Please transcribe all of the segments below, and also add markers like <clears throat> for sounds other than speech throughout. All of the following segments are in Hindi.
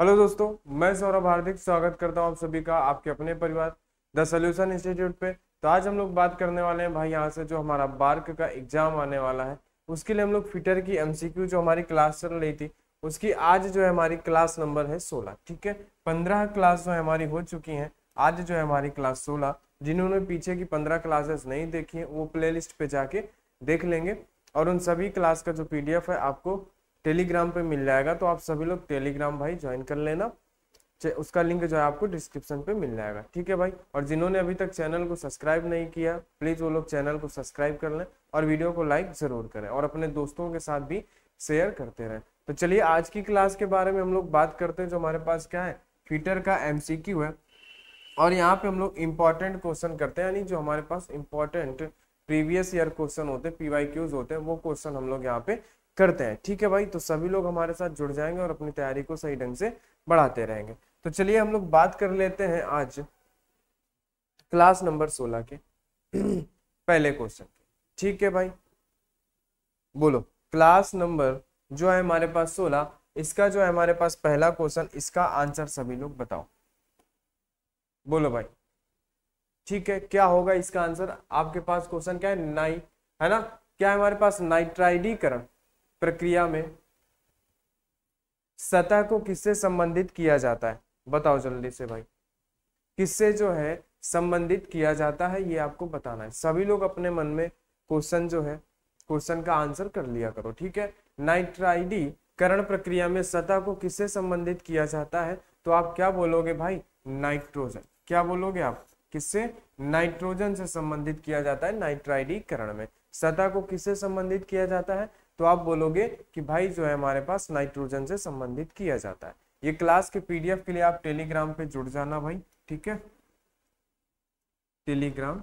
हेलो दोस्तों मैं सौरभ हार्दिक स्वागत करता हूं आप सभी का आपके अपने परिवार द सोल्यूशन इंस्टीट्यूट पे तो आज हम लोग बात करने वाले हैं भाई यहां से जो हमारा बार्क का एग्जाम आने वाला है उसके लिए हम लोग फिटर की एमसीक्यू जो हमारी क्लास चल रही थी उसकी आज जो है हमारी क्लास नंबर है सोलह ठीक है पंद्रह क्लास जो हमारी हो चुकी है आज जो है हमारी क्लास सोलह जिन्होंने पीछे की पंद्रह क्लासेस नहीं देखी है वो प्ले पे जाके देख लेंगे और उन सभी क्लास का जो पी है आपको टेलीग्राम पे मिल जाएगा तो आप सभी लोग टेलीग्राम भाई ज्वाइन कर लेना उसका लिंक जो है आपको डिस्क्रिप्शन पे मिल जाएगा ठीक है भाई और जिन्होंने अभी तक चैनल को सब्सक्राइब नहीं किया प्लीज़ वो लोग चैनल को सब्सक्राइब कर लें और वीडियो को लाइक ज़रूर करें और अपने दोस्तों के साथ भी शेयर करते रहें तो चलिए आज की क्लास के बारे में हम लोग बात करते हैं जो हमारे पास क्या है फिटर का एम है और यहाँ पे हम लोग इम्पॉर्टेंट क्वेश्चन करते हैं यानी जो हमारे पास इम्पॉर्टेंट प्रीवियस ईयर क्वेश्चन होते हैं पी होते हैं वो क्वेश्चन हम लोग यहाँ पे करते हैं ठीक है भाई तो सभी लोग हमारे साथ जुड़ जाएंगे और अपनी तैयारी को सही ढंग से बढ़ाते रहेंगे तो चलिए हम लोग बात कर लेते हैं आज क्लास नंबर सोलह के <clears throat> पहले क्वेश्चन ठीक है भाई बोलो क्लास नंबर जो है हमारे पास सोलह इसका जो है हमारे पास पहला क्वेश्चन इसका आंसर सभी लोग बताओ बोलो भाई ठीक है क्या होगा इसका आंसर आपके पास क्वेश्चन क्या है नाइट है ना क्या है हमारे पास नाइट्राइडीकरण प्रक्रिया में सतह को किससे संबंधित किया जाता है बताओ जल्दी से भाई किससे जो है संबंधित किया जाता है ये आपको बताना है सभी लोग अपने मन में क्वेश्चन जो है क्वेश्चन का आंसर कर लिया करो ठीक है नाइट्राइडी करण प्रक्रिया में सतह को किससे संबंधित किया जाता है तो आप क्या बोलोगे भाई नाइट्रोजन क्या बोलोगे आप किससे नाइट्रोजन से संबंधित किया जाता है नाइट्राइडीकरण में सतह को किससे संबंधित किया जाता है तो आप बोलोगे कि भाई जो है हमारे पास नाइट्रोजन से संबंधित किया जाता है ये क्लास के पीडीएफ के लिए आप टेलीग्राम पे जुड़ जाना भाई ठीक है टेलीग्राम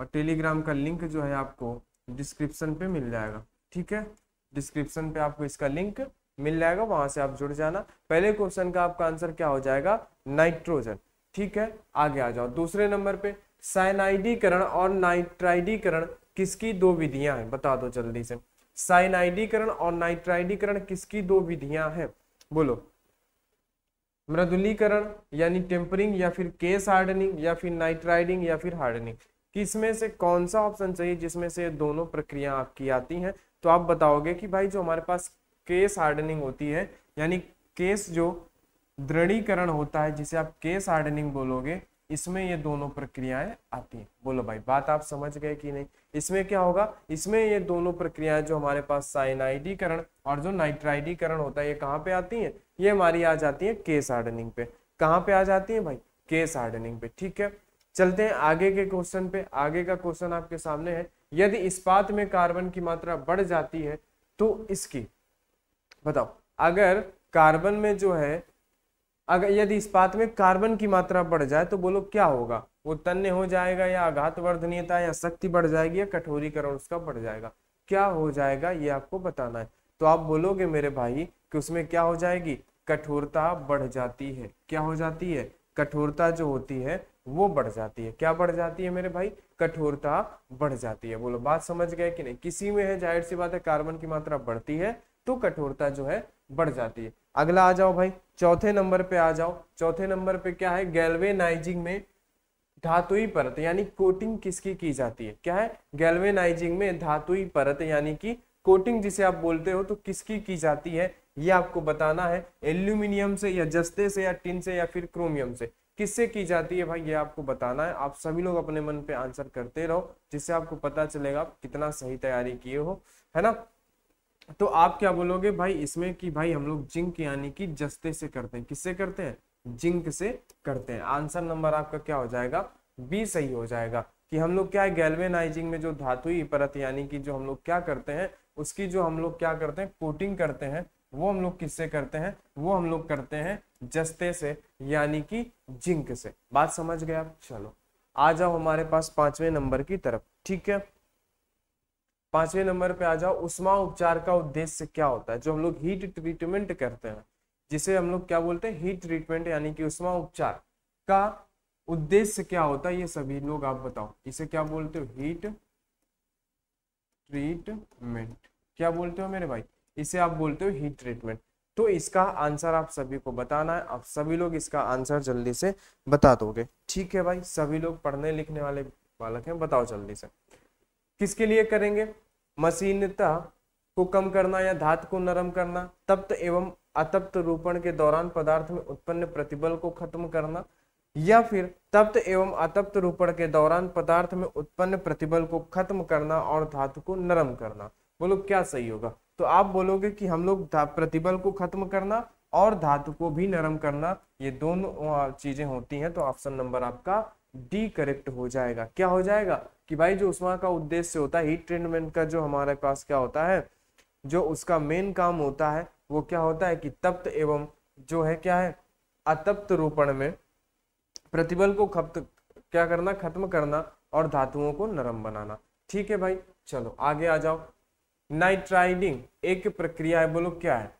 और टेलीग्राम का लिंक जो है आपको डिस्क्रिप्शन पे मिल जाएगा ठीक है डिस्क्रिप्शन पे आपको इसका लिंक मिल जाएगा वहां से आप जुड़ जाना पहले क्वेश्चन का आपका आंसर क्या हो जाएगा नाइट्रोजन ठीक है आगे आ जाओ दूसरे नंबर पे साइनाइडीकरण और नाइट्राइडीकरण किसकी दो विधियां हैं बता दो जल्दी से साइनाइडीकरण और नाइट्राइडीकरण किसकी दो विधियां हैं बोलो मृदुलीकरण यानी टेम्परिंग या फिर केस हार्डनिंग या फिर नाइट्राइडिंग या फिर हार्डनिंग किसमें से कौन सा ऑप्शन चाहिए जिसमें से दोनों प्रक्रिया आपकी आती हैं तो आप बताओगे कि भाई जो हमारे पास केस हार्डनिंग होती है यानी केस जो दृढ़ीकरण होता है जिसे आप केस हार्डनिंग बोलोगे इसमें ये दोनों प्रक्रियाएं आती हैं बोलो भाई बात आप समझ गए कि नहीं इसमें क्या होगा इसमें ये दोनों प्रक्रियाएं जो हमारे पास साइनाइडीकरण और जो नाइट्राइडीकरण होता है ये कहाँ पे आती हैं ये हमारी आ जाती है केस हार्डनिंग पे कहाँ पे आ जाती है भाई केस हार्डनिंग पे ठीक है चलते हैं आगे के क्वेश्चन पे आगे का क्वेश्चन आपके सामने है यदि इस्पात में कार्बन की मात्रा बढ़ जाती है तो इसकी बताओ अगर कार्बन में जो है अगर यदि इस्पात में कार्बन की मात्रा बढ़ जाए तो बोलो क्या होगा वो तन्य हो जाएगा या आघात वर्धनीयता या शक्ति बढ़ जाएगी या कठोरीकरण उसका बढ़ जाएगा क्या हो जाएगा ये आपको बताना है तो आप बोलोगे मेरे भाई कि उसमें क्या हो जाएगी कठोरता बढ़ जाती है क्या हो जाती है कठोरता जो होती है वो बढ़ जाती है क्या बढ़ जाती है मेरे भाई कठोरता बढ़ जाती है बोलो बात समझ गए कि नहीं किसी में है जाहिर सी बात है कार्बन की मात्रा बढ़ती है तो कठोरता जो है बढ़ जाती है अगला आ जाओ भाई चौथे नंबर पे आ जाओ चौथे नंबर पे क्या है गैल्वेनाइजिंग में धातुई परत यानी कोटिंग किसकी की जाती है क्या है गैल्वेनाइजिंग में धातुई परत यानी कि कोटिंग जिसे आप बोलते हो तो किसकी की जाती है ये आपको बताना है एल्यूमिनियम से या जस्ते से या टिन से या फिर क्रोमियम से किससे की जाती है भाई ये आपको बताना है आप सभी लोग अपने मन पे आंसर करते रहो जिससे आपको पता चलेगा आप कितना सही तैयारी किए हो है ना तो आप क्या बोलोगे भाई इसमें कि भाई हम लोग जिंक यानी कि जस्ते से करते हैं किससे करते हैं जिंक से करते हैं आंसर नंबर आपका क्या हो जाएगा बी सही हो जाएगा कि हम लोग क्या है गैल्वेनाइजिंग में जो धातुई परत यानी कि जो हम लोग क्या करते हैं उसकी जो हम लोग क्या करते हैं कोटिंग करते हैं वो हम लोग किससे करते हैं वो हम लोग करते हैं जस्ते से यानी कि जिंक से बात समझ गए आप चलो आ जाओ हमारे पास पांचवें नंबर की तरफ ठीक है पांचवें नंबर पे आ जाओ उष्मा उपचार का उद्देश्य क्या होता है जो हम लोग हीट ट्रीटमेंट करते हैं जिसे हम लोग क्या बोलते हैं हीट ट्रीटमेंट यानी कि उष्मा उपचार का उद्देश्य क्या होता है ये सभी लोग आप बताओ इसे क्या बोलते हो हीट ट्रीटमेंट क्या बोलते हो मेरे भाई इसे आप बोलते हो हीट ट्रीटमेंट तो इसका आंसर आप सभी को बताना है आप सभी लोग इसका आंसर जल्दी से बता दोगे ठीक है भाई सभी लोग पढ़ने लिखने वाले बालक हैं बताओ जल्दी से किसके लिए करेंगे मशीनता को कम करना या धातु को नरम करना तप्त एवं अतप्त रूपण के दौरान पदार्थ में उत्पन्न प्रतिबल को खत्म करना या फिर तप्त एवं अतप्त रूपण के दौरान पदार्थ में उत्पन्न प्रतिबल को खत्म करना और धातु को नरम करना बोलो क्या सही होगा तो आप बोलोगे कि हम लोग प्रतिबल को खत्म करना और धातु को भी नरम करना ये दोनों चीजें होती हैं तो ऑप्शन नंबर आपका डी करेक्ट हो जाएगा क्या हो जाएगा कि भाई जो उषमा का उद्देश्य होता है हीट ट्रीटमेंट का जो हमारे पास क्या होता है जो उसका मेन काम होता है वो क्या होता है कि तप्त एवं जो है क्या है अतप्त रूपण में प्रतिबल को खप्त क्या करना खत्म करना और धातुओं को नरम बनाना ठीक है भाई चलो आगे आ जाओ नाइट्राइडिंग एक प्रक्रिया है बोलो क्या है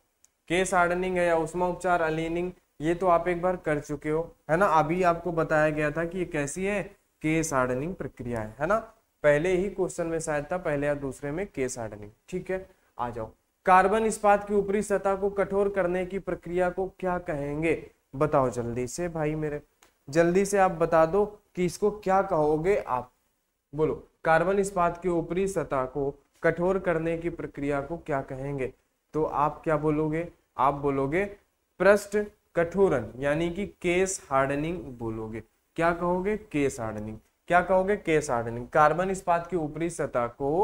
केस आर्डनिंग है या उष्मा उपचार अलीनिंग ये तो आप एक बार कर चुके हो है ना अभी आपको बताया गया था कि ये कैसी है केस हार्डनिंग प्रक्रिया है है ना पहले ही क्वेश्चन में शायद था पहले या दूसरे में केस हार्डनिंग ठीक है आ जाओ कार्बन इस्पात की ऊपरी सतह को कठोर करने की प्रक्रिया को क्या कहेंगे बताओ जल्दी से भाई मेरे जल्दी से आप बता दो कि इसको क्या कहोगे आप बोलो कार्बन इस्पात की ऊपरी सतह को कठोर करने की प्रक्रिया को क्या कहेंगे तो आप क्या बोलोगे आप बोलोगे पृष्ठ कठोरन यानी कि केस हार्डनिंग बोलोगे क्या कहोगे केस हार्डनिंग क्या कहोगे केस हार्डनिंग कार्बन इस्पात की ऊपरी सतह को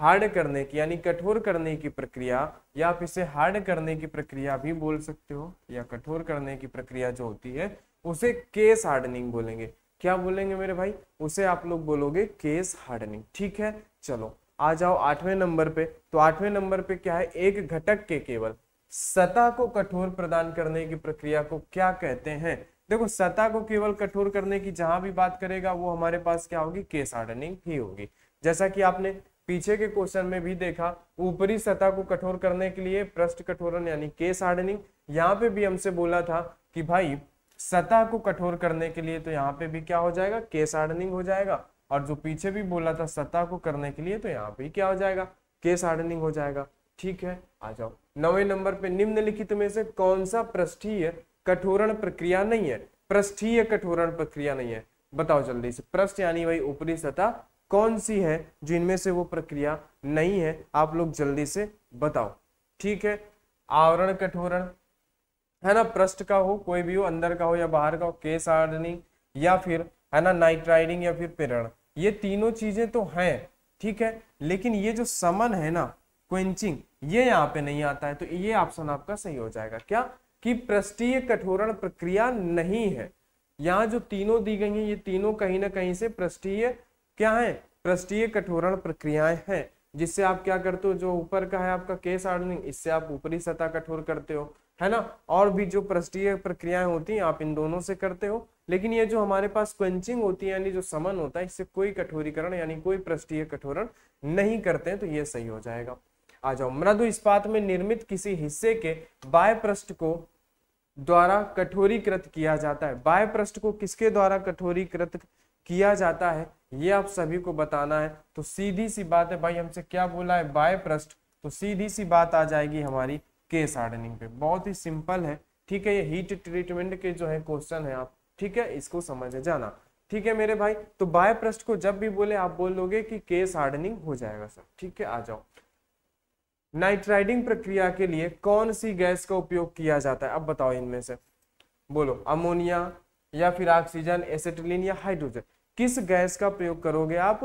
हार्ड करने की यानी कठोर करने की प्रक्रिया या आप इसे हार्ड करने की प्रक्रिया भी बोल सकते हो या कठोर करने की प्रक्रिया जो होती है उसे केस हार्डनिंग बोलेंगे क्या बोलेंगे मेरे भाई उसे आप लोग बोलोगे केस हार्डनिंग ठीक है चलो आ जाओ आठवें नंबर पे तो आठवें नंबर पे क्या है एक घटक के केवल सता को कठोर प्रदान करने की प्रक्रिया को क्या कहते हैं देखो सता को केवल कठोर करने की जहां भी बात करेगा वो हमारे पास क्या होगी केस हार्डनिंग ही होगी जैसा कि आपने पीछे के क्वेश्चन में भी देखा ऊपरी सतह को कठोर करने के लिए प्रश्न कठोरन यानी केस हार्डनिंग यहाँ पे भी हमसे बोला था कि भाई सतह को कठोर करने के लिए तो यहाँ पे भी क्या हो जाएगा केस हार्डनिंग हो जाएगा और जो पीछे भी बोला था सतह को करने के लिए तो यहाँ पे क्या हो जाएगा केस हार्डनिंग हो जाएगा ठीक है आ जाओ नवे नंबर पे निम्नलिखित में से कौन सा पृष्ठीय कठोरण प्रक्रिया नहीं है पृष्ठीय कठोरण प्रक्रिया नहीं है बताओ जल्दी से पृष्ठ यानी वही ऊपरी सतह कौन सी है जो इनमें से वो प्रक्रिया नहीं है आप लोग जल्दी से बताओ ठीक है आवरण कठोरण है ना पृष्ठ का हो कोई भी हो अंदर का हो या बाहर का हो केस आर्डनिंग या फिर है ना नाइट राइडिंग या फिर पिरण ये तीनों चीजें तो हैं ठीक है लेकिन ये जो समन है ना क्वेंचिंग ये यहाँ पे नहीं आता है तो ये ऑप्शन आपका सही हो जाएगा क्या कि पृष्ठीय कठोरण प्रक्रिया नहीं है यहाँ जो तीनों दी गई हैं ये तीनों कहीं ना कहीं से पृष्ठीय क्या है पृष्ठीय कठोरण प्रक्रियाएं हैं जिससे आप क्या करते हो जो ऊपर का है आपका केस आर्डनिंग इससे आप ऊपरी सतह कठोर करते हो है ना और भी जो पृष्ठीय प्रक्रियाएं होती हैं आप इन दोनों से करते हो लेकिन ये जो हमारे पास क्वेंचिंग होती है यानी जो समन होता है इससे कोई कठोरीकरण यानी कोई पृष्ठीय कठोरण नहीं करते हैं तो ये सही हो जाएगा आ जाओ मृदु इस्पात में निर्मित किसी हिस्से के बाय पृष्ठ को द्वारा कठोरीकृत किया जाता है बाय पृष्ठ को किसके द्वारा कठोरीकृत किया जाता है ये आप सभी को बताना है तो सीधी सी बात है भाई हमसे क्या बोला है बाय पृष्ठ तो सीधी सी बात आ जाएगी हमारी केस हार्डनिंग पे बहुत ही सिंपल है ठीक है ये हीट ट्रीटमेंट के जो है क्वेश्चन है आप ठीक है इसको समझ जाना ठीक है मेरे भाई तो बाय पृष्ठ को जब भी बोले आप बोल लोगे कि केस हार्डनिंग हो जाएगा सर ठीक है आ जाओ नाइट्राइडिंग प्रक्रिया के लिए कौन सी गैस का उपयोग किया जाता है अब बताओ इनमें से बोलो अमोनिया या फिर ऑक्सीजन एसेटिलीन या हाइड्रोजन किस गैस का प्रयोग करोगे आप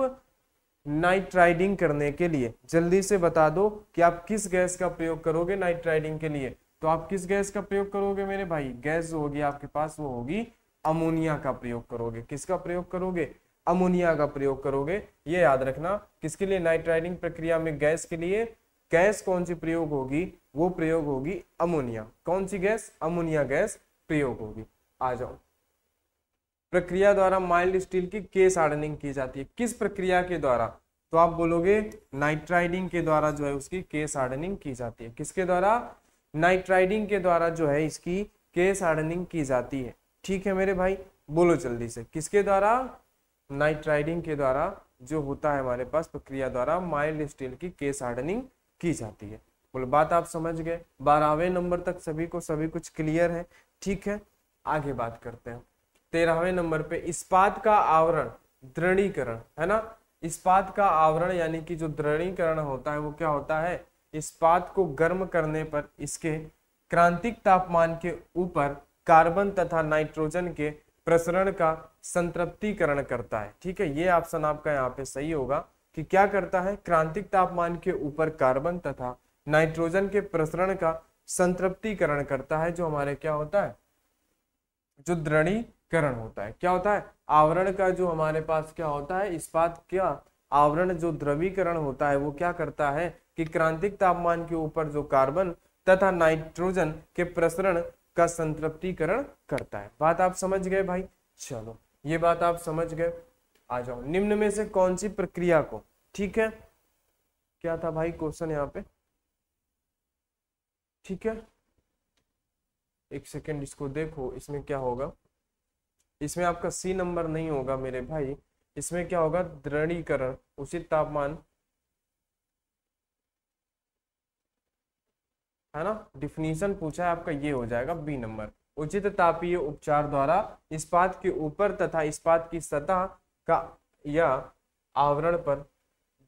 नाइट राइडिंग करने के लिए जल्दी से बता दो कि आप किस गैस का प्रयोग करोगे नाइट राइडिंग के लिए तो आप किस गैस का प्रयोग करोगे मेरे भाई गैस जो होगी आपके पास वो होगी अमोनिया का प्रयोग करोगे किसका प्रयोग करोगे अमोनिया का प्रयोग करोगे ये याद रखना किसके लिए नाइट राइडिंग प्रक्रिया में गैस के लिए गैस कौन सी प्रयोग होगी वो प्रयोग होगी अमोनिया कौन सी गैस अमोनिया गैस प्रयोग होगी आ जाओ प्रक्रिया द्वारा माइल्ड स्टील की केस हार्डनिंग की जाती है किस प्रक्रिया के द्वारा तो आप बोलोगे नाइट्राइडिंग के द्वारा जो है उसकी केस हार्डनिंग की जाती है किसके द्वारा नाइट्राइडिंग के द्वारा जो है इसकी केस हार्डनिंग की जाती है ठीक है मेरे भाई बोलो जल्दी से किसके द्वारा नाइट्राइडिंग के द्वारा जो होता है हमारे पास प्रक्रिया द्वारा माइल्ड स्टील की केस हार्डनिंग की जाती है बोले बात आप समझ गए बारहवें नंबर तक सभी को सभी कुछ क्लियर है ठीक है आगे बात करते हैं तेरहवें नंबर पे इस्पात का आवरण दृढ़ीकरण है ना इस्पात का आवरण यानी कि जो दृढ़ीकरण होता है वो क्या होता है इस्पात को गर्म करने पर इसके क्रांतिक तापमान के ऊपर कार्बन तथा नाइट्रोजन के प्रसरण का संतृप्तिकरण करता है ठीक है ये ऑप्शन आपका यहाँ पे सही होगा कि क्या करता है क्रांतिक तापमान के ऊपर कार्बन तथा नाइट्रोजन के प्रसरण का संतृप्तिकरण करता है जो हमारे क्या होता है जो दृढ़ीकरण होता है क्या होता है आवरण का जो हमारे पास क्या होता है इस्पात क्या आवरण जो द्रवीकरण होता है वो क्या करता है कि क्रांतिक तापमान के ऊपर जो कार्बन तथा नाइट्रोजन के प्रसरण का संतृप्तिकरण करता है बात आप समझ गए भाई चलो ये बात आप समझ गए आ जाओ निम्न में से कौन सी प्रक्रिया को ठीक है क्या था भाई क्वेश्चन यहाँ पे ठीक है एक सेकेंड इसको देखो इसमें क्या होगा इसमें आपका सी नंबर नहीं होगा मेरे भाई इसमें क्या होगा दृढ़ीकरण उसी तापमान है ना डिफिनीशन पूछा है आपका ये हो जाएगा बी नंबर उचित तापीय उपचार द्वारा इस्पात के ऊपर तथा इस्पात की सतह का या आवरण पर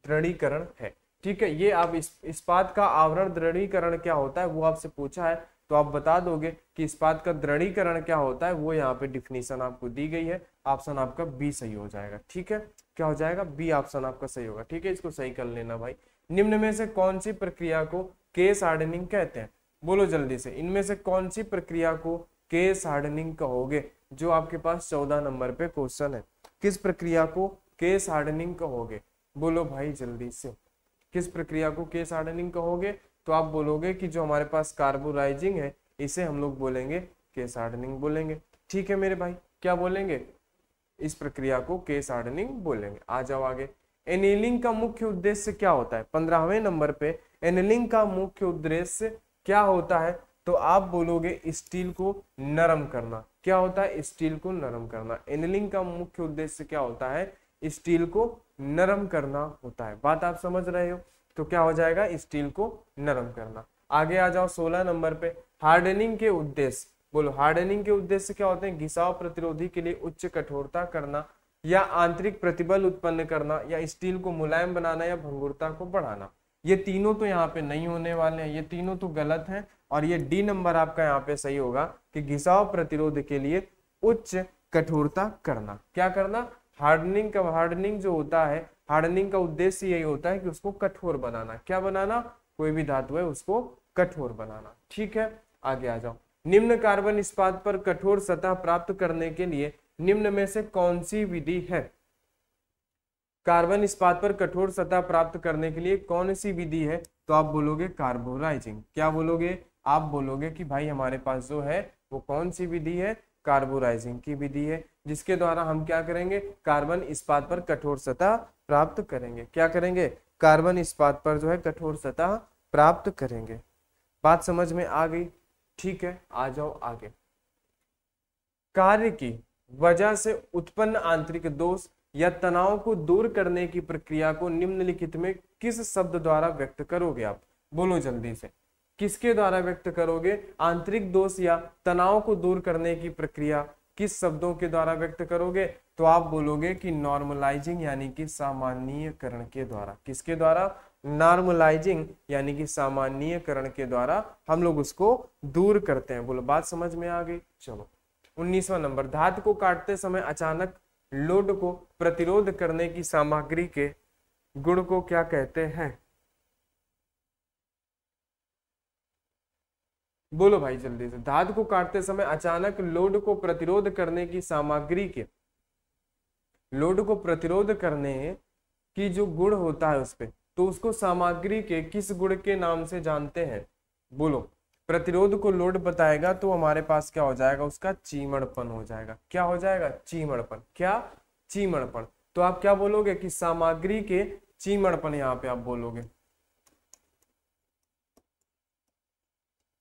दृढ़ीकरण है ठीक है ये आप इस इस्पात का आवरण दृढ़ीकरण क्या होता है वो आपसे पूछा है तो आप बता दोगे कि इस्पात का दृढ़ीकरण क्या होता है वो यहाँ पे डिफिनीशन आपको दी गई है ऑप्शन आपका बी सही हो जाएगा ठीक है क्या हो जाएगा बी ऑप्शन आपका सही होगा ठीक है इसको सही कर लेना भाई निम्न में से कौन सी प्रक्रिया को केस हार्डनिंग कहते हैं बोलो जल्दी से इनमें से कौन सी प्रक्रिया को केस हार्डनिंग कहोगे जो आपके पास चौदह नंबर पे क्वेश्चन है किस प्रक्रिया को केस हार्डनिंग कहोगे बोलो भाई जल्दी से किस प्रक्रिया को केस हार्डनिंग कहोगे तो आप बोलोगे कि जो हमारे पास कार्बोराइजिंग है इसे हम लोग बोलेंगे केस हार्डनिंग बोलेंगे ठीक है मेरे भाई क्या बोलेंगे इस प्रक्रिया को केस हार्डनिंग बोलेंगे आ जाओ आगे एनिलिंग का मुख्य उद्देश्य क्या होता है पंद्रहवें नंबर पे एनिलिंग का मुख्य उद्देश्य क्या होता है तो आप बोलोगे स्टील को नरम करना क्या होता है स्टील को नरम करना एनिलिंग का मुख्य उद्देश्य क्या होता है स्टील को नरम करना होता है बात आप समझ रहे हो तो क्या हो जाएगा स्टील को नरम करना आगे आ जाओ सोलह नंबर पे हार्डनिंग के उद्देश्य बोलो हार्डनिंग के उद्देश्य क्या होते हैं घिसाव प्रतिरोधी के लिए उच्च कठोरता करना या आंतरिक प्रतिबल उत्पन्न करना या स्टील को मुलायम बनाना या भंगुरता को बढ़ाना ये तीनों तो यहाँ पे नहीं होने वाले हैं ये तीनों तो गलत हैं और ये डी नंबर आपका यहाँ पे सही होगा कि घिसाव प्रतिरोध के लिए उच्च कठोरता करना क्या करना हार्डनिंग का हार्डनिंग जो होता है हार्डनिंग का उद्देश्य यही होता है कि उसको कठोर बनाना क्या बनाना कोई भी धातु है उसको कठोर बनाना ठीक है आगे आ जाओ निम्न कार्बन इस्पात पर कठोर सतह प्राप्त करने के लिए निम्न में से कौन सी विधि है कार्बन इस्पात पर कठोर सतह प्राप्त करने के लिए कौन सी विधि है तो आप बोलोगे कार्बोराइजिंग क्या बोलोगे आप बोलोगे कि भाई हमारे पास जो है वो कौन सी विधि है कार्बोराइजिंग की विधि है जिसके द्वारा हम क्या करेंगे कार्बन इस्पात पर कठोर सतह प्राप्त करेंगे क्या करेंगे कार्बन इस्पात पर जो है कठोर सतह प्राप्त करेंगे बात समझ में आ गई ठीक है आ जाओ आगे कार्य की वजह से उत्पन्न आंतरिक दोष या तनाव को दूर करने की प्रक्रिया को निम्नलिखित में किस शब्द द्वारा व्यक्त करोगे आप बोलो जल्दी से किसके द्वारा व्यक्त करोगे आंतरिक दोष या तनाव को दूर करने की प्रक्रिया किस शब्दों के द्वारा व्यक्त करोगे तो आप बोलोगे कि नॉर्मलाइजिंग यानी कि सामान्यकरण के द्वारा किसके द्वारा नॉर्मलाइजिंग यानी कि सामान्यकरण के द्वारा हम लोग उसको दूर करते हैं बोलो बात समझ में आ गई चलो उन्नीसवा नंबर धात को काटते समय अचानक लोड को प्रतिरोध करने की सामग्री के गुण को क्या कहते हैं बोलो भाई जल्दी से धातु को काटते समय अचानक लोड को प्रतिरोध करने की सामग्री के लोड को प्रतिरोध करने की जो गुण होता है उस पर तो उसको सामग्री के किस गुण के नाम से जानते हैं बोलो प्रतिरोध को लोड बताएगा तो हमारे पास क्या हो जाएगा उसका चीमड़पन हो जाएगा क्या हो जाएगा चीमड़पन क्या चीमड़पन तो आप क्या बोलोगे कि सामग्री के चीमड़पन यहाँ पे आप बोलोगे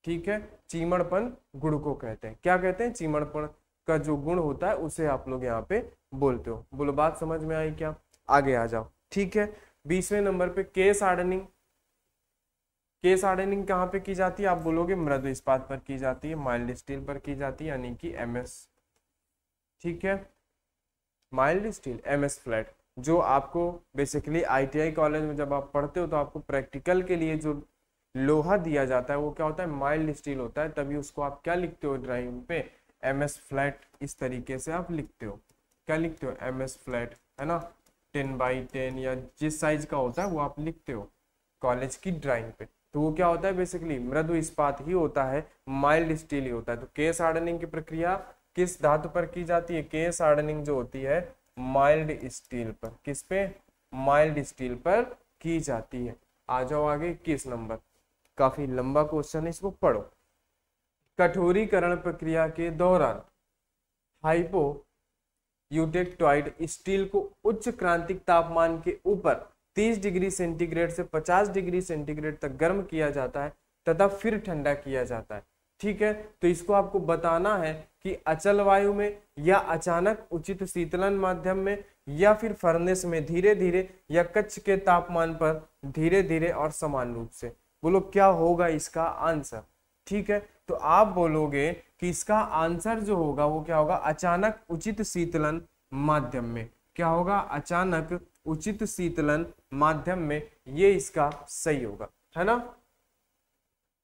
ठीक है चीमड़पन गुण को कहते हैं क्या कहते हैं चीमड़पन का जो गुण होता है उसे आप लोग यहाँ पे बोलते हो बोलो बात समझ में आई क्या आगे आ जाओ ठीक है बीसवें नंबर पे केस आर्डनिंग केस आर्डनिंग कहाँ पे की जाती है आप बोलोगे मृद इस्पात पर की जाती है माइल्ड स्टील पर की जाती है यानी कि एम ठीक है माइल्ड स्टील एस फ्लैट जो आपको बेसिकली आईटीआई कॉलेज में जब आप पढ़ते हो तो आपको प्रैक्टिकल के लिए जो लोहा दिया जाता है वो क्या होता है माइल्ड स्टील होता है तभी उसको आप क्या लिखते हो ड्राइंग पे एम एस फ्लैट इस तरीके से आप लिखते हो क्या लिखते हो एम एस फ्लैट है ना टेन बाई टेन या जिस साइज का होता है वो आप लिखते हो कॉलेज की ड्राइंग पे तो वो क्या होता है बेसिकली मृदु इस्पात ही होता है माइल्ड स्टील ही होता है तो केस हार्डनिंग की प्रक्रिया किस धातु पर की जाती है केस हार्डनिंग जो होती है माइल्ड स्टील पर किस पे माइल्ड स्टील पर की जाती है आ जाओ आगे किस नंबर काफी लंबा क्वेश्चन है इसको पढ़ो कठोरीकरण प्रक्रिया के दौरान हाइपो यूटेक्टॉइड स्टील को उच्च क्रांतिक तापमान के ऊपर 30 डिग्री सेंटीग्रेड से 50 डिग्री सेंटीग्रेड तक गर्म किया जाता है तथा फिर ठंडा किया जाता है ठीक है तो इसको आपको बताना है कि अचल वायु में या अचानक उचित शीतलन माध्यम में या फिर फर्नेस में धीरे धीरे या कच्छ के तापमान पर धीरे धीरे और समान रूप से बोलो क्या होगा इसका आंसर ठीक है तो आप बोलोगे कि इसका आंसर जो होगा वो क्या होगा अचानक उचित शीतलन माध्यम में क्या होगा अचानक उचित शीतलन माध्यम में ये इसका सही होगा है ना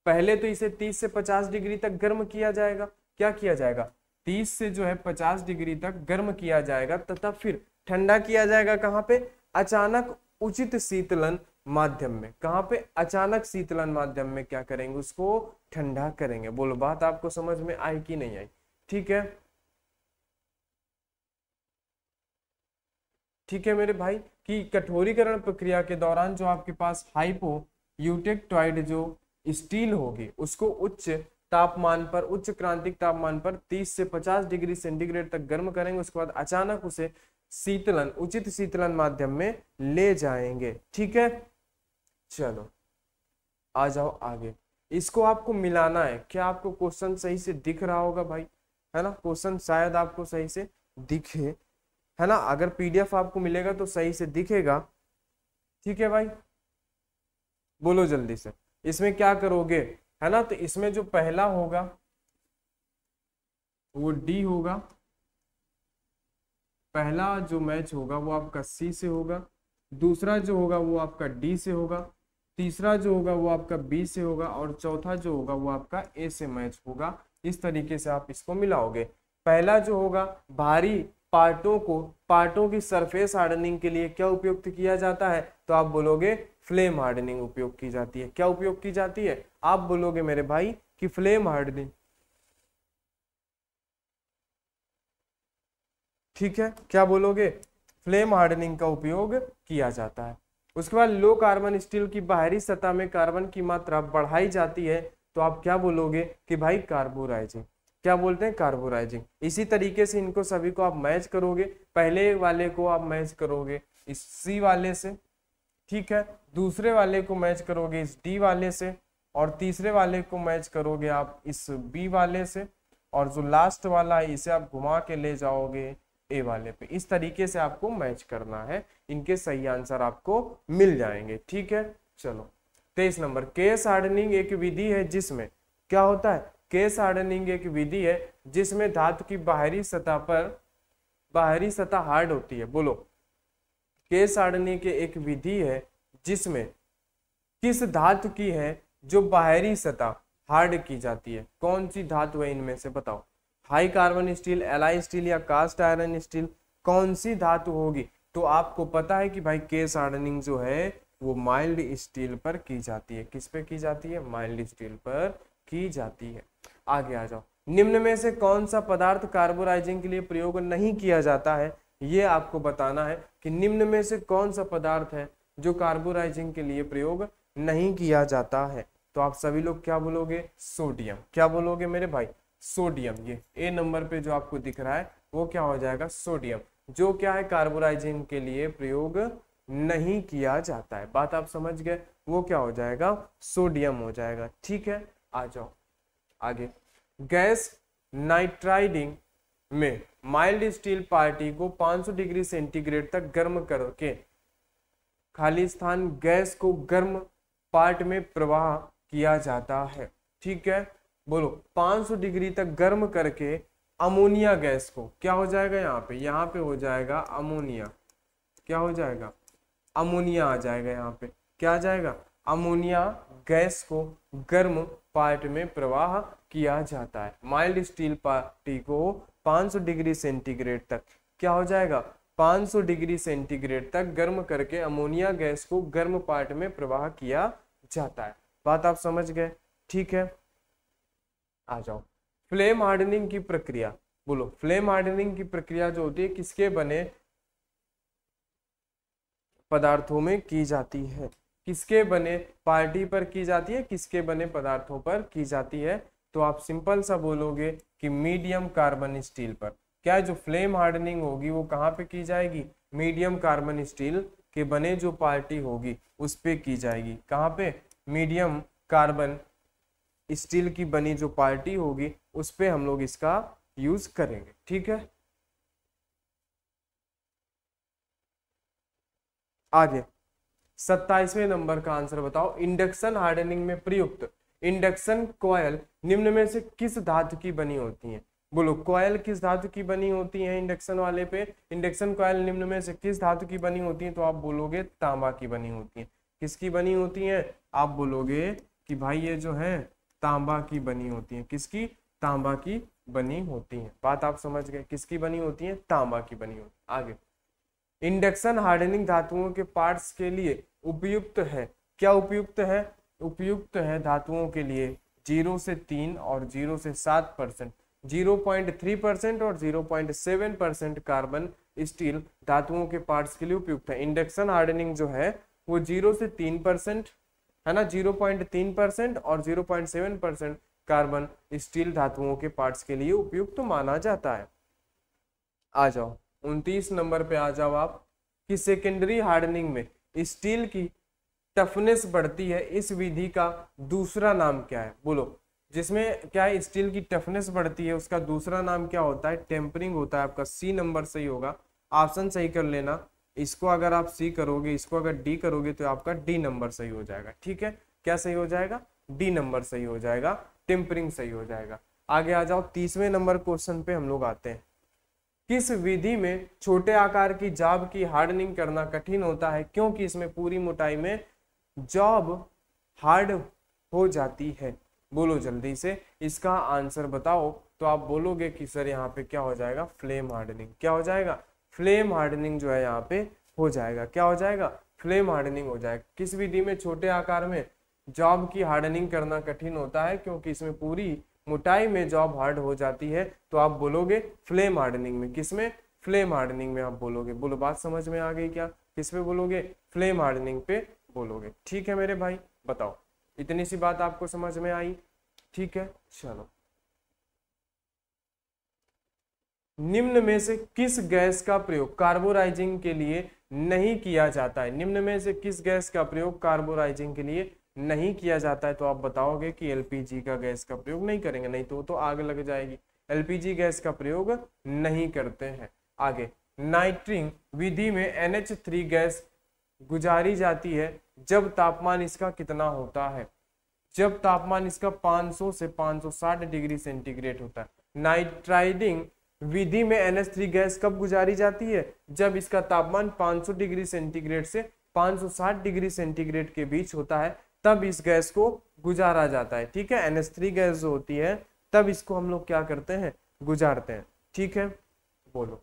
पहले तो इसे 30 से 50 डिग्री तक गर्म किया जाएगा क्या किया जाएगा 30 से जो है 50 डिग्री तक गर्म किया जाएगा तथा फिर ठंडा किया जाएगा कहाँ पे अचानक उचित शीतलन माध्यम में कहाँ पे अचानक शीतलन माध्यम में क्या करेंगे उसको ठंडा करेंगे बोलो बात आपको समझ में आई कि नहीं आई ठीक है ठीक है मेरे भाई कि कठोरीकरण प्रक्रिया के दौरान जो आपके पास हाइपो यूटेक्टॉइड जो स्टील होगी उसको उच्च तापमान पर उच्च क्रांतिक तापमान पर 30 से 50 डिग्री सेंटीग्रेड तक गर्म करेंगे उसके बाद अचानक उसे शीतलन उचित शीतलन माध्यम में ले जाएंगे ठीक है चलो आ जाओ आगे इसको आपको मिलाना है क्या आपको क्वेश्चन सही से दिख रहा होगा भाई है ना क्वेश्चन शायद आपको सही से दिखे है ना अगर पीडीएफ आपको मिलेगा तो सही से दिखेगा ठीक है भाई बोलो जल्दी से इसमें क्या करोगे है ना तो इसमें जो पहला होगा वो डी होगा पहला जो मैच होगा वो आपका सी से होगा दूसरा जो होगा वो आपका डी से होगा तीसरा जो होगा वो आपका बी से होगा और चौथा जो होगा वो आपका ए से मैच होगा इस तरीके से आप इसको मिलाओगे पहला जो होगा भारी पार्टों को पार्टों की सरफेस हार्डनिंग के लिए क्या उपयुक्त किया जाता है तो आप बोलोगे फ्लेम हार्डनिंग उपयोग की जाती है क्या उपयोग की जाती है आप बोलोगे मेरे भाई कि फ्लेम हार्डनिंग ठीक है क्या बोलोगे फ्लेम हार्डनिंग का उपयोग किया जाता है उसके बाद लो कार्बन स्टील की बाहरी सतह में कार्बन की मात्रा बढ़ाई जाती है तो आप क्या बोलोगे कि भाई कार्बोराइजिंग क्या बोलते हैं कार्बोराइजिंग इसी तरीके से इनको सभी को आप मैच करोगे पहले वाले को आप मैच करोगे इस सी वाले से ठीक है दूसरे वाले को मैच करोगे इस डी वाले से और तीसरे वाले को मैच करोगे आप इस बी वाले से और जो लास्ट वाला है इसे आप घुमा के ले जाओगे ए वाले पे इस तरीके से आपको मैच करना है इनके सही आंसर आपको मिल जाएंगे ठीक है चलो तेईस नंबर केस हार्डनिंग एक विधि है जिसमें क्या होता है केस हार्डनिंग एक विधि है जिसमें धातु की बाहरी सतह पर बाहरी सतह हार्ड होती है बोलो केस हार्डनिंग के एक विधि है जिसमें किस धातु की है जो बाहरी सतह हार्ड की जाती है कौन सी धातु है इनमें से बताओ high carbon steel alloy steel या कास्ट आयरन स्टील कौन सी धातु होगी तो आपको पता है कि भाई केस हार्डनिंग जो है वो माइल्ड स्टील पर की जाती है किस पे की जाती है माइल्ड स्टील पर की जाती है आगे आ जाओ निम्न में से कौन सा पदार्थ कार्बोराइजिंग के लिए प्रयोग नहीं किया जाता है ये आपको बताना है कि निम्न में से कौन सा पदार्थ है जो कार्बोराइजिंग के लिए प्रयोग नहीं किया जाता है तो आप सभी लोग क्या बोलोगे सोडियम क्या बोलोगे मेरे भाई सोडियम ये ए नंबर पे जो आपको दिख रहा है वो क्या हो जाएगा सोडियम जो क्या है कार्बोराइजिंग के लिए प्रयोग नहीं किया जाता है बात आप समझ गए वो क्या हो जाएगा सोडियम हो जाएगा ठीक है आ जाओ आगे गैस नाइट्राइडिंग में माइल्ड स्टील पार्टी को 500 डिग्री सेंटीग्रेड तक गर्म करके खाली स्थान गैस को गर्म पार्ट में प्रवाह किया जाता है ठीक है बोलो 500 डिग्री तक गर्म करके अमोनिया गैस को क्या हो जाएगा यहाँ पे यहाँ पे हो जाएगा अमोनिया क्या हो जाएगा अमोनिया आ जाएगा यहाँ पे क्या आ जाएगा अमोनिया गैस को गर्म पार्ट में प्रवाह किया जाता है माइल्ड स्टील पार्टी को 500 डिग्री सेंटीग्रेड तक क्या हो जाएगा 500 डिग्री सेंटीग्रेड तक गर्म करके अमोनिया गैस को गर्म पार्ट में प्रवाह किया जाता है बात आप समझ गए ठीक है आ जाओ फ्लेम हार्डनिंग की प्रक्रिया बोलो फ्लेम हार्डनिंग की प्रक्रिया जो होती है किसके बने पदार्थों में की जाती है किसके बने पार्टी पर की जाती है किसके बने पदार्थों पर की जाती है तो आप सिंपल सा बोलोगे कि मीडियम कार्बन स्टील पर क्या जो फ्लेम हार्डनिंग होगी वो कहाँ पे की जाएगी मीडियम कार्बन स्टील के बने जो पार्टी होगी उस पर की जाएगी कहाँ पे मीडियम कार्बन स्टील की बनी जो पार्टी होगी उस पर हम लोग इसका यूज करेंगे ठीक है आगे सत्ताईसवें नंबर का आंसर बताओ इंडक्शन हार्डनिंग में प्रयुक्त इंडक्शन कॉयल निम्न में से किस धातु की बनी होती है बोलो कॉयल किस धातु की बनी होती है इंडक्शन वाले पे इंडक्शन कॉयल निम्न में से किस धातु की बनी होती है तो आप बोलोगे तांबा की बनी होती है किसकी बनी होती है आप बोलोगे कि भाई ये जो है तांबा की बनी होती हैं किसकी तांबा की बनी होती हैं बात आप समझ गए किसकी बनी होती हैं तांबा की बनी होती आगे इंडक्शन हार्डनिंग धातुओं के पार्ट्स के लिए उपयुक्त है क्या उपयुक्त है उपयुक्त है धातुओं के लिए जीरो से तीन और जीरो से सात percent zero point three percent और zero point seven percent carbon steel धातुओं के पार्ट्स के लिए उपयुक्त है इंडक्शन हार्डनिंग जो है वो जीरो से तीन परसेंट है ना 0.3 परसेंट और 0.7 परसेंट कार्बन स्टील धातुओं के पार्ट्स के लिए उपयुक्त तो माना जाता है आ जाओ उनतीस नंबर पे आ जाओ आप कि सेकेंडरी हार्डनिंग में स्टील की टफनेस बढ़ती है इस विधि का दूसरा नाम क्या है बोलो जिसमें क्या है स्टील की टफनेस बढ़ती है उसका दूसरा नाम क्या होता है टेम्परिंग होता है आपका सी नंबर सही होगा ऑप्शन सही कर लेना इसको अगर आप सी करोगे इसको अगर डी करोगे तो आपका डी नंबर सही हो जाएगा ठीक है क्या सही हो जाएगा डी नंबर सही हो जाएगा टिम्परिंग सही हो जाएगा आगे आ जाओ तीसवें नंबर क्वेश्चन पे हम लोग आते हैं किस विधि में छोटे आकार की जॉब की हार्डनिंग करना कठिन होता है क्योंकि इसमें पूरी मोटाई में जॉब हार्ड हो जाती है बोलो जल्दी से इसका आंसर बताओ तो आप बोलोगे कि सर यहाँ पे क्या हो जाएगा फ्लेम हार्डनिंग क्या हो जाएगा फ्लेम हार्डनिंग जो है यहाँ पे हो जाएगा क्या हो जाएगा फ्लेम हार्डनिंग हो जाएगा किस विधि में छोटे आकार में जॉब की हार्डनिंग करना कठिन होता है क्योंकि इसमें पूरी मोटाई में जॉब हार्ड हो जाती है तो आप बोलोगे फ्लेम हार्डनिंग में किसमें फ्लेम हार्डनिंग में आप बोलोगे बोलो बात समझ में आ गई क्या किस पे बोलोगे फ्लेम हार्डनिंग पे बोलोगे ठीक है मेरे भाई बताओ इतनी सी बात आपको समझ में आई ठीक है चलो निम्न में से किस गैस का प्रयोग कार्बोराइजिंग के लिए नहीं किया जाता है निम्न में से किस गैस का प्रयोग कार्बोराइजिंग के लिए नहीं किया जाता है तो आप बताओगे कि एलपीजी का गैस का प्रयोग नहीं करेंगे नहीं तो तो आग लग जाएगी एलपीजी गैस का प्रयोग नहीं करते हैं आगे नाइट्रिंग विधि में एनएच गैस गुजारी जाती है जब तापमान इसका कितना होता है जब तापमान इसका 500 से 560 डिग्री सेंटीग्रेड होता है नाइट्राइडिंग विधि में एन गैस कब गुजारी जाती है जब इसका तापमान 500 डिग्री सेंटीग्रेड से 560 डिग्री सेंटीग्रेड के बीच होता है तब इस गैस को गुजारा जाता है ठीक है एन गैस जो होती है तब इसको हम लोग क्या करते हैं गुजारते हैं ठीक है बोलो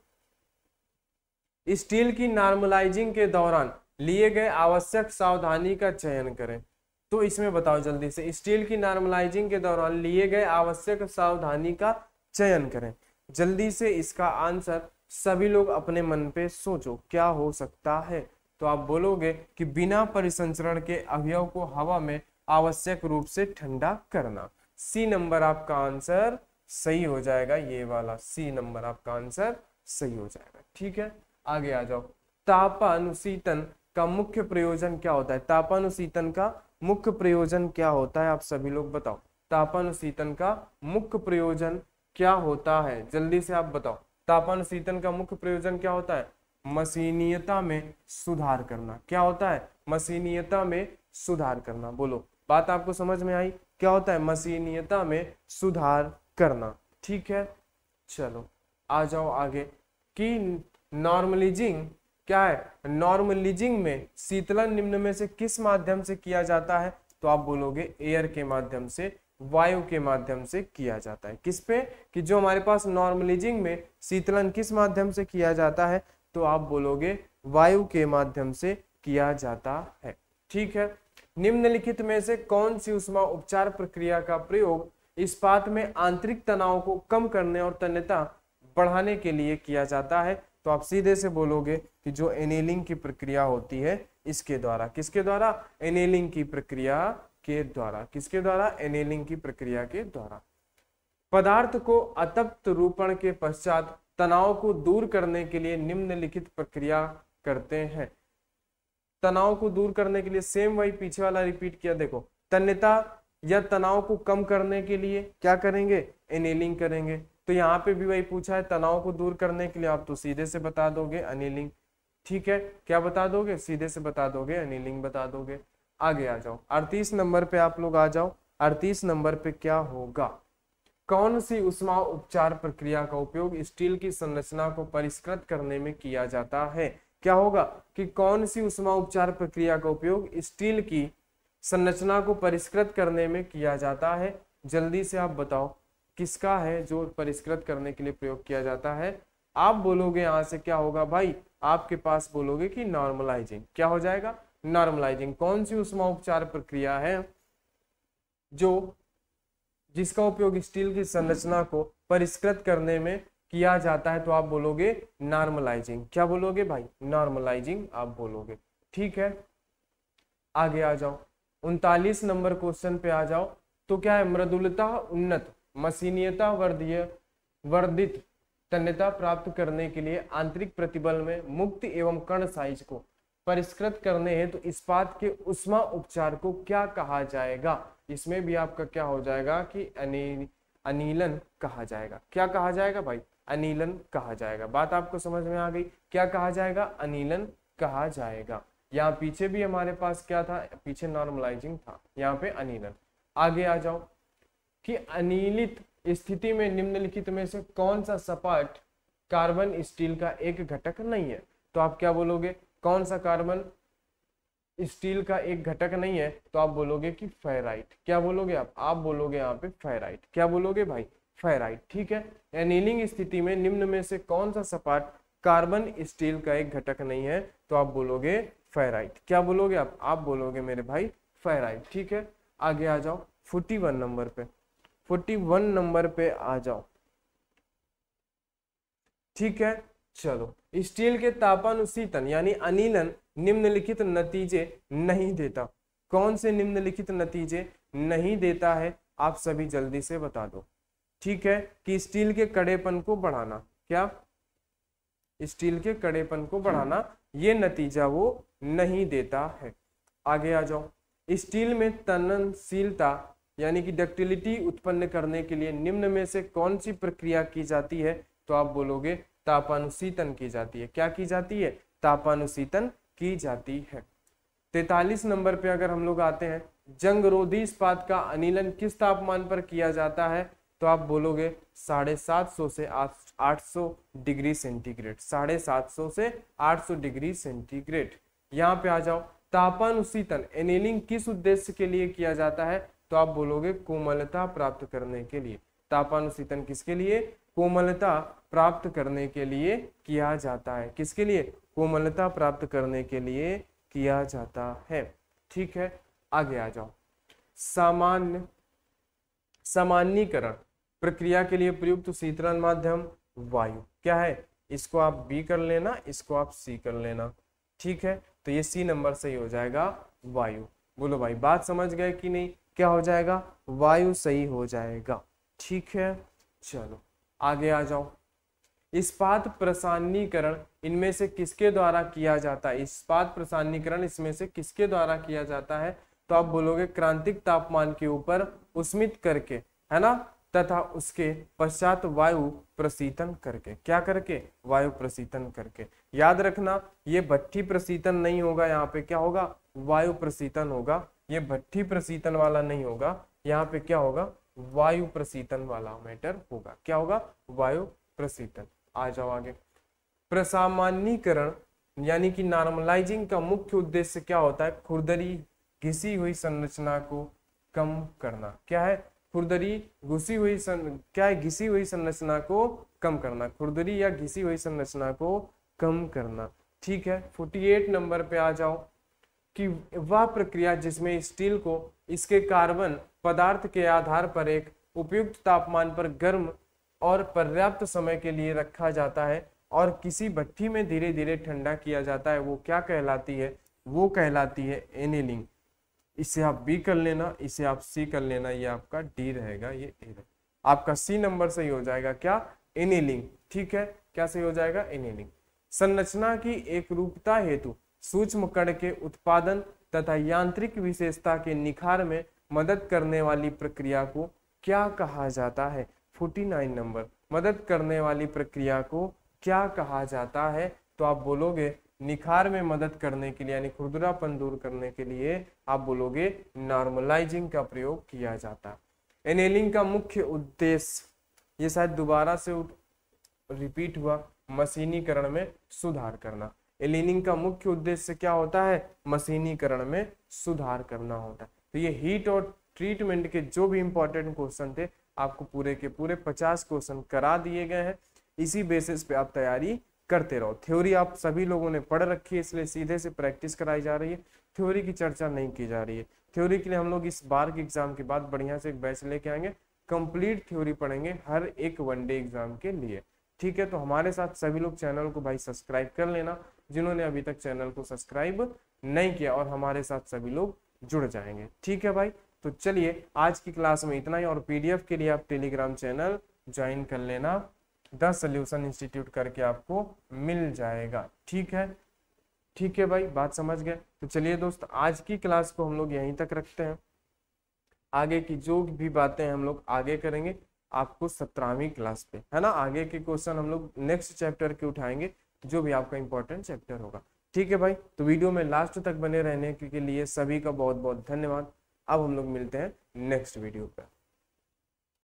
स्टील की नॉर्मलाइजिंग के दौरान लिए गए आवश्यक सावधानी का चयन करें तो इसमें बताओ जल्दी से स्टील की नॉर्मलाइजिंग के दौरान लिए गए आवश्यक सावधानी का चयन करें जल्दी से इसका आंसर सभी लोग अपने मन पे सोचो क्या हो सकता है तो आप बोलोगे कि बिना परिसंचरण के अवयव को हवा में आवश्यक रूप से ठंडा करना सी नंबर आपका आंसर सही हो जाएगा ये वाला सी नंबर आपका आंसर सही हो जाएगा ठीक है आगे आ जाओ तापानुशीतन का मुख्य प्रयोजन क्या होता है तापानुशीतन का मुख्य प्रयोजन क्या होता है आप सभी लोग बताओ तापानुशीतन का मुख्य प्रयोजन क्या होता है जल्दी से आप बताओ तापन शीतन का मुख्य प्रयोजन क्या होता है मशीनीयता में सुधार करना क्या होता है मशीनीयता में सुधार करना बोलो बात आपको समझ में आई क्या होता है मशीनीयता में सुधार करना ठीक है चलो आ जाओ आगे कि नॉर्मलिजिंग क्या है नॉर्मलिजिंग में शीतलन निम्न में से किस माध्यम से किया जाता है तो आप बोलोगे एयर के माध्यम से वायु के माध्यम से किया जाता है किस पे कि जो हमारे पास नॉर्मलिजिंग में शीतलन किस माध्यम से किया जाता है तो आप बोलोगे वायु के माध्यम से किया जाता है ठीक है निम्नलिखित में से कौन सी उष्मा उपचार प्रक्रिया का प्रयोग इस्पात में आंतरिक तनाव को कम करने और तन्यता बढ़ाने के लिए किया जाता है तो आप सीधे से बोलोगे कि जो एनेलिंग की प्रक्रिया होती है इसके द्वारा किसके द्वारा एनेलिंग की प्रक्रिया के द्वारा किसके द्वारा एनेलिंग की प्रक्रिया के द्वारा पदार्थ को अतप्त रूपण के पश्चात तनाव को दूर करने के लिए निम्नलिखित प्रक्रिया करते हैं तनाव को दूर करने के लिए सेम वही पीछे वाला रिपीट किया देखो तन्यता या तनाव को कम करने के लिए क्या करेंगे एनेलिंग करेंगे तो यहाँ पे भी वही पूछा है तनाव को दूर करने के लिए आप तो सीधे से बता दोगे अनिलिंग ठीक है क्या बता दोगे सीधे से बता दोगे अनिलिंग बता दोगे आगे आ जाओ अड़तीस नंबर पे आप लोग आ जाओ अड़तीस नंबर पे क्या होगा कौन सी उष्मा उपचार प्रक्रिया का उपयोग स्टील की संरचना को परिष्कृत करने में किया जाता है क्या होगा कि कौन सी उष्मा उपचार प्रक्रिया का उपयोग स्टील की संरचना को परिष्कृत करने में किया जाता है जल्दी से आप बताओ किसका है जो परिष्कृत करने के लिए प्रयोग किया जाता है आप बोलोगे यहां से क्या होगा भाई आपके पास बोलोगे कि नॉर्मलाइजिंग क्या हो जाएगा नॉर्मलाइजिंग कौन सी उष्मा उपचार प्रक्रिया है जो जिसका उपयोग स्टील की संरचना को परिष्कृत करने में किया जाता है तो आप बोलोगे नॉर्मलाइजिंग क्या बोलोगे भाई नॉर्मलाइजिंग आप बोलोगे ठीक है आगे आ जाओ उनतालीस नंबर क्वेश्चन पे आ जाओ तो क्या है मृदुलता उन्नत मशीनियता वर्धीय वर्धित तन्यता प्राप्त करने के लिए आंतरिक प्रतिबल में मुक्त एवं कर्ण साइज को परिष्कृत करने हैं तो इस्पात के उष्मा उपचार को क्या कहा जाएगा इसमें भी आपका क्या हो जाएगा कि अनिलन कहा जाएगा क्या कहा जाएगा भाई अनिलन कहा जाएगा बात आपको समझ में आ गई क्या कहा जाएगा अनिलन कहा जाएगा यहाँ पीछे भी हमारे पास क्या था पीछे नॉर्मलाइजिंग था यहाँ पे अनिलन आगे आ जाओ कि अनिलित स्थिति में निम्नलिखित में से कौन सा सपाट कार्बन स्टील का एक घटक नहीं है तो आप क्या बोलोगे कौन सा कार्बन स्टील का एक घटक नहीं है तो आप बोलोगे कि फेराइट क्या बोलोगे आप आप बोलोगे यहाँ पे फेराइट क्या बोलोगे भाई फेराइट ठीक है एनिलिंग स्थिति में निम्न में से कौन सा सपाट कार्बन स्टील का एक घटक नहीं है तो आप बोलोगे फेराइट क्या बोलोगे आप आप बोलोगे मेरे भाई फेराइट ठीक है आगे आ जाओ फोर्टी वन नंबर पे फोर्टी वन नंबर पे आ जाओ ठीक है चलो स्टील के तापानुशीतन यानी अनिलन निम्नलिखित नतीजे नहीं देता कौन से निम्नलिखित नतीजे नहीं देता है आप सभी जल्दी से बता दो ठीक है कि स्टील के कड़ेपन को बढ़ाना क्या स्टील के कड़ेपन को हम्म। बढ़ाना ये नतीजा वो नहीं देता है आगे आ जाओ स्टील में तननशीलता यानी कि डक्टिलिटी उत्पन्न करने के लिए निम्न में से कौन सी प्रक्रिया की जाती है तो आप बोलोगे तापानुशीतन की जाती है क्या की जाती है तापानुशीतन की जाती है तैतालीस नंबर पे अगर हम लोग आते हैं जंगरोधी इस्पात का अनिलन किस तापमान पर किया जाता है तो आप बोलोगे साढ़े सात सौ से आठ सौ डिग्री सेंटीग्रेड साढ़े सात सौ से आठ सौ डिग्री सेंटीग्रेड यहाँ पे आ जाओ तापानुशीतन एनिलिंग किस उद्देश्य के लिए किया जाता है तो आप बोलोगे कोमलता प्राप्त करने के लिए तापानुशीतन किसके लिए कोमलता प्राप्त करने के लिए किया जाता है किसके लिए कोमलता प्राप्त करने के लिए किया जाता है ठीक है आगे आ जाओ सामान्य सामान्यकरण प्रक्रिया के लिए प्रयुक्त शीतलन माध्यम वायु क्या है इसको आप बी कर लेना इसको आप सी कर लेना ठीक है तो ये सी नंबर सही हो जाएगा वायु बोलो भाई बात समझ गए कि नहीं क्या हो जाएगा वायु सही हो जाएगा ठीक है चलो आगे आ जाओ इस्पात प्रसारणीकरण इनमें से किसके द्वारा किया जाता है इस्पात प्रसारणीकरण इसमें से किसके द्वारा किया जाता है तो आप बोलोगे क्रांतिक तापमान के ऊपर उस्मित करके है ना तथा उसके पश्चात वायु प्रसीतन करके क्या करके वायु प्रसीतन करके याद रखना ये भट्टी प्रसीतन नहीं होगा यहाँ पे क्या होगा वायु प्रसीतन होगा ये भट्टी प्रसीतन वाला नहीं होगा यहाँ पे क्या होगा वायु प्रसीतन वाला मैटर होगा क्या होगा वायु प्रसीतन आ जाओ आगे प्रसामान्यकरण यानी कि नॉर्मलाइजिंग का मुख्य उद्देश्य क्या होता है खुरदरी घिसी हुई संरचना को कम करना क्या है खुरदरी घुसी हुई सं क्या है घिसी हुई संरचना को कम करना खुरदरी या घिसी हुई संरचना को कम करना ठीक है 48 नंबर पे आ जाओ कि वह प्रक्रिया जिसमें स्टील को इसके कार्बन पदार्थ के आधार पर एक उपयुक्त तापमान पर गर्म और पर्याप्त समय के लिए रखा जाता है और किसी भट्टी में धीरे धीरे ठंडा किया जाता है वो क्या कहलाती है वो कहलाती है एनेलिंग इसे आप बी कर लेना इसे आप सी कर लेना ये आपका डी रहेगा ये ए रहेगा आपका सी नंबर सही हो जाएगा क्या एनेलिंग ठीक है क्या सही हो जाएगा एनेलिंग संरचना की एक रूपता हेतु सूक्ष्म कण के उत्पादन तथा यांत्रिक विशेषता के निखार में मदद करने वाली प्रक्रिया को क्या कहा जाता है 49 नंबर मदद करने वाली प्रक्रिया को क्या कहा जाता है तो आप बोलोगे निखार में मदद करने के लिए यानी खुरदुरापन दूर करने के लिए आप बोलोगे नॉर्मलाइजिंग का प्रयोग किया जाता एनेलिंग का मुख्य उद्देश्य ये शायद दोबारा से रिपीट हुआ मशीनीकरण में सुधार करना एलिनिंग का मुख्य उद्देश्य क्या होता है मशीनीकरण में सुधार करना होता है तो ये हीट और ट्रीटमेंट के जो भी इंपॉर्टेंट क्वेश्चन थे आपको पूरे के पूरे पचास क्वेश्चन करा दिए गए हैं इसी बेसिस पे आप तैयारी करते रहो थ्योरी आप सभी लोगों ने पढ़ रखी है इसलिए सीधे से प्रैक्टिस कराई जा रही है थ्योरी की चर्चा नहीं की जा रही है थ्योरी के लिए हम लोग इस बार के एग्जाम के बाद बढ़िया से एक बैच लेके आएंगे कंप्लीट थ्योरी पढ़ेंगे हर एक वनडे एग्जाम के लिए ठीक है तो हमारे साथ सभी लोग चैनल को भाई सब्सक्राइब कर लेना जिन्होंने अभी तक चैनल को सब्सक्राइब नहीं किया और हमारे साथ सभी लोग जुड़ जाएंगे ठीक है भाई तो चलिए आज की क्लास में इतना ही और पीडीएफ के लिए आप टेलीग्राम चैनल ज्वाइन कर लेना द सल्यूशन इंस्टीट्यूट करके आपको मिल जाएगा ठीक है ठीक है भाई बात समझ गए तो चलिए दोस्त आज की क्लास को हम लोग यहीं तक रखते हैं आगे की जो भी बातें हम लोग आगे करेंगे आपको सत्रहवीं क्लास पे है ना आगे के क्वेश्चन हम लोग नेक्स्ट चैप्टर के उठाएंगे जो भी आपका इंपॉर्टेंट चैप्टर होगा ठीक है भाई तो वीडियो में लास्ट तक बने रहने के लिए सभी का बहुत बहुत धन्यवाद अब हम लोग मिलते हैं नेक्स्ट वीडियो पर